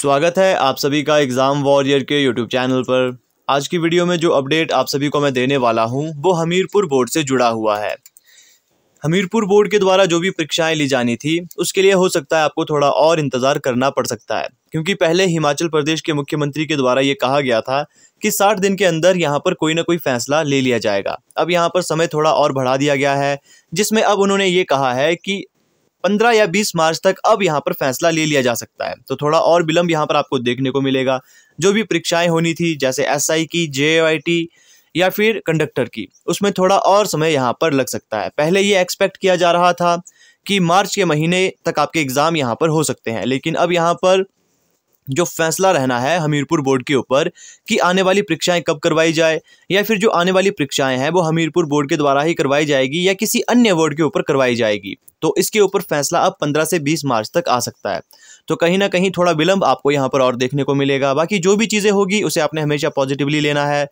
स्वागत है आप सभी का एग्ज़ाम वॉरियर के यूट्यूब चैनल पर आज की वीडियो में जो अपडेट आप सभी को मैं देने वाला हूं वो हमीरपुर बोर्ड से जुड़ा हुआ है हमीरपुर बोर्ड के द्वारा जो भी परीक्षाएं ली जानी थी उसके लिए हो सकता है आपको थोड़ा और इंतज़ार करना पड़ सकता है क्योंकि पहले हिमाचल प्रदेश के मुख्यमंत्री के द्वारा ये कहा गया था कि साठ दिन के अंदर यहाँ पर कोई ना कोई फैसला ले लिया जाएगा अब यहाँ पर समय थोड़ा और बढ़ा दिया गया है जिसमें अब उन्होंने ये कहा है कि पंद्रह या बीस मार्च तक अब यहाँ पर फैसला ले लिया जा सकता है तो थोड़ा और विलंब यहाँ पर आपको देखने को मिलेगा जो भी परीक्षाएं होनी थी जैसे एसआई की जे या फिर कंडक्टर की उसमें थोड़ा और समय यहाँ पर लग सकता है पहले ये एक्सपेक्ट किया जा रहा था कि मार्च के महीने तक आपके एग्ज़ाम यहाँ पर हो सकते हैं लेकिन अब यहाँ पर जो फैसला रहना है हमीरपुर बोर्ड के ऊपर कि आने वाली परीक्षाएं कब करवाई जाए या फिर जो आने वाली परीक्षाएं हैं वो हमीरपुर बोर्ड के द्वारा ही करवाई जाएगी या किसी अन्य बोर्ड के ऊपर करवाई जाएगी तो इसके ऊपर फैसला अब पंद्रह से बीस मार्च तक आ सकता है तो कहीं ना कहीं थोड़ा विलंब आपको यहाँ पर और देखने को मिलेगा बाकी जो भी चीज़ें होगी उसे आपने हमेशा पॉजिटिवली लेना है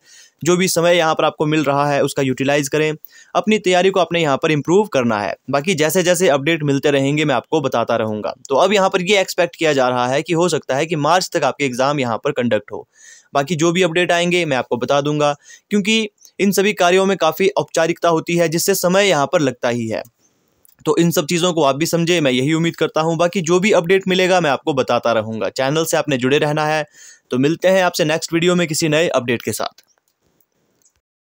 जो भी समय यहाँ पर आपको मिल रहा है उसका यूटिलाइज़ करें अपनी तैयारी को अपने यहाँ पर इम्प्रूव करना है बाकी जैसे जैसे अपडेट मिलते रहेंगे मैं आपको बताता रहूँगा तो अब यहाँ पर ये एक्सपेक्ट किया जा रहा है कि हो सकता है कि मार्च तक आपके एग्ज़ाम यहाँ पर कंडक्ट हो बाकी जो भी अपडेट आएंगे मैं आपको बता दूंगा क्योंकि इन सभी कार्यों में काफ़ी औपचारिकता होती है जिससे समय यहाँ पर लगता ही है तो इन सब चीज़ों को आप भी समझे मैं यही उम्मीद करता हूँ बाकी जो भी अपडेट मिलेगा मैं आपको बताता रहूँगा चैनल से आपने जुड़े रहना है तो मिलते हैं आपसे नेक्स्ट वीडियो में किसी नए अपडेट के साथ